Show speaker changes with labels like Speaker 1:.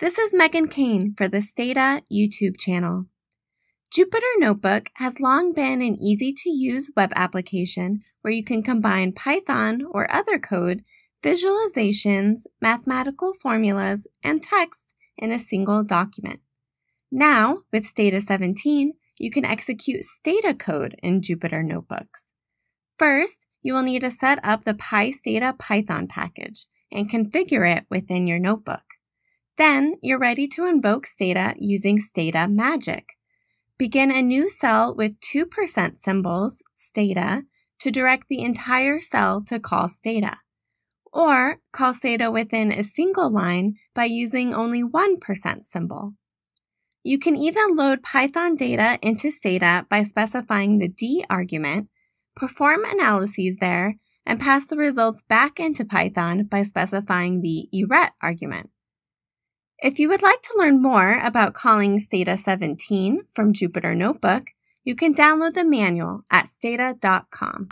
Speaker 1: This is Megan Kane for the Stata YouTube channel. Jupyter Notebook has long been an easy to use web application where you can combine Python or other code, visualizations, mathematical formulas, and text in a single document. Now, with Stata 17, you can execute Stata code in Jupyter Notebooks. First, you will need to set up the PyStata Python package and configure it within your notebook. Then you're ready to invoke Stata using Stata Magic. Begin a new cell with 2% symbols, Stata, to direct the entire cell to call Stata. Or call Stata within a single line by using only 1% symbol. You can even load Python data into Stata by specifying the D argument, perform analyses there, and pass the results back into Python by specifying the ERET argument. If you would like to learn more about calling Stata 17 from Jupyter Notebook, you can download the manual at stata.com.